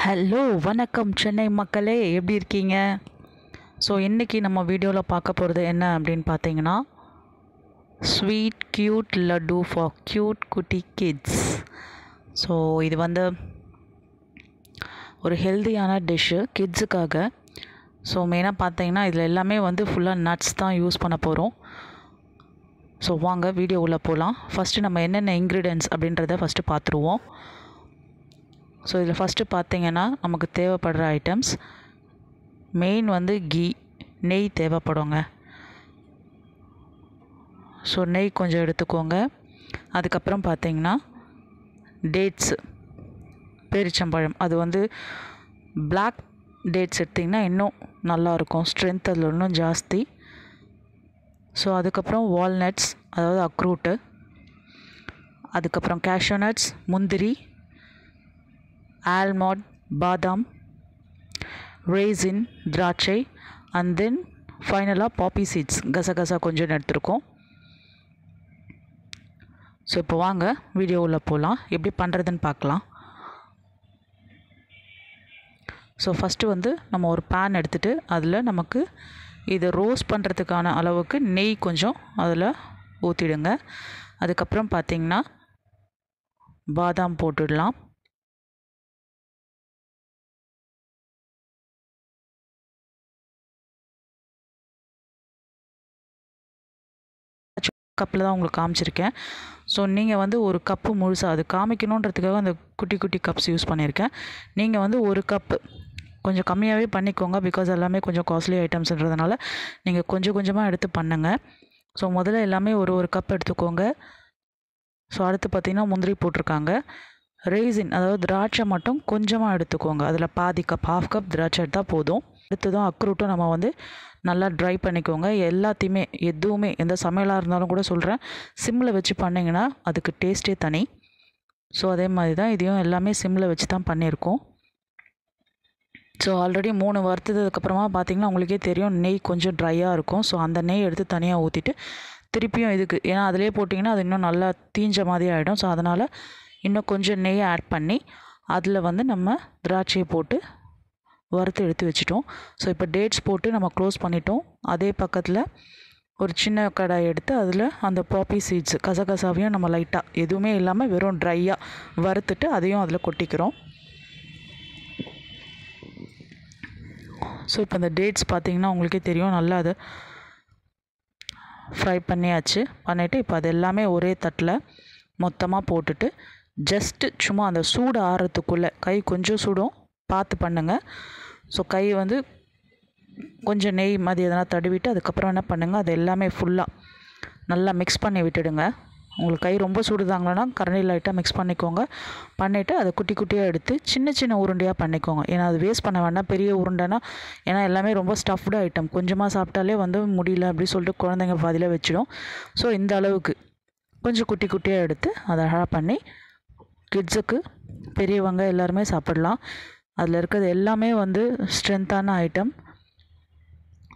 hello வணக்கம் சென்னை மக்களே எப்படி இருக்கீங்க ஸோ இன்றைக்கி நம்ம வீடியோவில் பார்க்க போகிறது என்ன அப்படின்னு பார்த்தீங்கன்னா sweet cute laddu for cute குட்டி கிட்ஸ் ஸோ இது வந்து ஒரு ஹெல்த்தியான டிஷ்ஷு கிட்ஸுக்காக ஸோ மெயினாக பார்த்தீங்கன்னா இதில் எல்லாமே வந்து ஃபுல்லாக நட்ஸ் தான் யூஸ் பண்ண போகிறோம் ஸோ வாங்க வீடியோ உள்ளே போகலாம் ஃபஸ்ட்டு நம்ம என்னென்ன இன்க்ரீடியன்ஸ் அப்படின்றத ஃபஸ்ட்டு பார்த்துருவோம் ஸோ இதில் ஃபஸ்ட்டு பார்த்திங்கன்னா நமக்கு தேவைப்படுற ஐட்டம்ஸ் மெயின் வந்து கீ நெய் தேவைப்படுங்க ஸோ நெய் கொஞ்சம் எடுத்துக்கோங்க அதுக்கப்புறம் பார்த்தீங்கன்னா டேட்ஸு பேரிச்சம்பழம் அது வந்து பிளாக் டேட்ஸ் எடுத்திங்கன்னா இன்னும் நல்லாயிருக்கும் ஸ்ட்ரென்த் அதில் இன்னும் ஜாஸ்தி ஸோ அதுக்கப்புறம் வால்நட்ஸ் அதாவது அக்ரூட்டு அதுக்கப்புறம் கேஷோ நட்ஸ் முந்திரி ஆல்மண்ட் பாதாம் ரேசின் திராட்சை அண்ட் தென் ஃபைனலாக பாப்பி சீட்ஸ் கசகசா கொஞ்சம் எடுத்துருக்கோம் ஸோ இப்போ வாங்க வீடியோவில் போகலாம் எப்படி பண்ணுறதுன்னு பார்க்கலாம் ஸோ ஃபஸ்ட்டு வந்து நம்ம ஒரு பேன் எடுத்துகிட்டு அதில் நமக்கு இதை ரோஸ்ட் பண்ணுறதுக்கான அளவுக்கு நெய் கொஞ்சம் அதில் ஊற்றிடுங்க அதுக்கப்புறம் பார்த்திங்கன்னா பாதாம் போட்டுடலாம் கப்பில் தான் உங்களுக்கு காமிச்சிருக்கேன் ஸோ நீங்கள் வந்து ஒரு கப்பு முழுசாக அது காமிக்கணுன்றதுக்காக அந்த குட்டி குட்டி கப்ஸ் யூஸ் பண்ணியிருக்கேன் நீங்கள் வந்து ஒரு கப்பு கொஞ்சம் கம்மியாகவே பண்ணிக்கோங்க பிகாஸ் எல்லாமே கொஞ்சம் காஸ்ட்லி ஐட்டம்ஸ்ன்றதுனால நீங்கள் கொஞ்சம் கொஞ்சமாக எடுத்து பண்ணுங்கள் ஸோ முதல்ல எல்லாமே ஒரு ஒரு கப் எடுத்துக்கோங்க ஸோ அடுத்து பார்த்திங்கன்னா முந்திரி போட்டிருக்காங்க ரெய்சின் அதாவது திராட்சை மட்டும் கொஞ்சமாக எடுத்துக்கோங்க அதில் பாதி கப் ஹாஃப் கப் திராட்சை எடுத்தால் போதும் அடுத்ததும் அக்ரூட்டும் நம்ம வந்து நல்லா ட்ரை பண்ணிக்கோங்க எல்லாத்தையுமே எதுவுமே எந்த சமையலாக இருந்தாலும் கூட சொல்கிறேன் சிம்மில் வச்சு பண்ணிங்கன்னா அதுக்கு டேஸ்ட்டே தனி ஸோ அதே மாதிரி தான் இதையும் எல்லாமே சிம்மில் வச்சு தான் பண்ணியிருக்கோம் ஸோ ஆல்ரெடி மூணு வறுத்ததுக்கப்புறமா பார்த்திங்கன்னா உங்களுக்கே தெரியும் நெய் கொஞ்சம் ட்ரையாக இருக்கும் ஸோ அந்த நெய் எடுத்து தனியாக ஊற்றிட்டு திருப்பியும் இதுக்கு ஏன்னா அதிலே போட்டிங்கன்னா அது இன்னும் நல்லா தீஞ்ச மாதிரி ஆகிடும் ஸோ அதனால் இன்னும் கொஞ்சம் நெய் ஆட் பண்ணி அதில் வந்து நம்ம திராட்சையை போட்டு வறுத்து எடுத்து வச்சுட்டோம் ஸோ இப்போ டேட்ஸ் போட்டு நம்ம க்ளோஸ் பண்ணிட்டோம் அதே பக்கத்தில் ஒரு சின்ன கடாய் எடுத்து அதில் அந்த பாப்பி சீட்ஸ் கசகசாவையும் நம்ம லைட்டாக எதுவுமே இல்லாமல் வெறும் ட்ரையாக வறுத்துட்டு அதையும் அதில் கொட்டிக்கிறோம் ஸோ இப்போ இந்த டேட்ஸ் பார்த்தீங்கன்னா உங்களுக்கே தெரியும் நல்லா அதை ஃப்ரை பண்ணியாச்சு பண்ணிவிட்டு இப்போ அது எல்லாமே ஒரே தட்டில் மொத்தமாக போட்டுட்டு ஜஸ்ட்டு சும்மா அந்த சூடு ஆறுறதுக்குள்ளே கை கொஞ்சம் சூடும் பார்த்து பண்ணுங்கள் ஸோ கை வந்து கொஞ்சம் நெய் மாதிரி எதனா தடவிட்டு அதுக்கப்புறம் என்ன பண்ணுங்கள் அது எல்லாமே ஃபுல்லாக நல்லா மிக்ஸ் பண்ணி விட்டுடுங்க உங்களுக்கு கை ரொம்ப சூடுதாங்களேன்னா கரண்டி லைட்டாக மிக்ஸ் பண்ணிக்கோங்க பண்ணிவிட்டு அதை குட்டி குட்டியாக எடுத்து சின்ன சின்ன உருண்டையாக பண்ணிக்கோங்க ஏன்னா அது வேஸ்ட் பண்ண வேண்டாம் பெரிய உருண்டைனா ஏன்னா எல்லாமே ரொம்ப ஸ்டஃப்டு ஐட்டம் கொஞ்சமாக சாப்பிட்டாலே வந்து முடியல அப்படின்னு சொல்லிட்டு குழந்தைங்க பாதியில் வச்சிடும் ஸோ இந்த அளவுக்கு கொஞ்சம் குட்டி குட்டியாக எடுத்து அதை அழகாக பண்ணி கிட்ஸுக்கு பெரியவங்க எல்லாருமே சாப்பிடலாம் அதில் இருக்கிறது எல்லாமே வந்து ஸ்ட்ரென்த்தான ஐட்டம்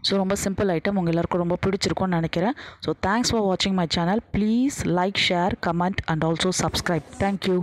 ஸோ ரொம்ப சிம்பிள் ஐட்டம் உங்கள் எல்லாருக்கும் ரொம்ப பிடிச்சிருக்கும்னு நினைக்கிறேன் ஸோ தேங்க்ஸ் ஃபார் வாட்சிங் my channel please like share comment and also subscribe thank you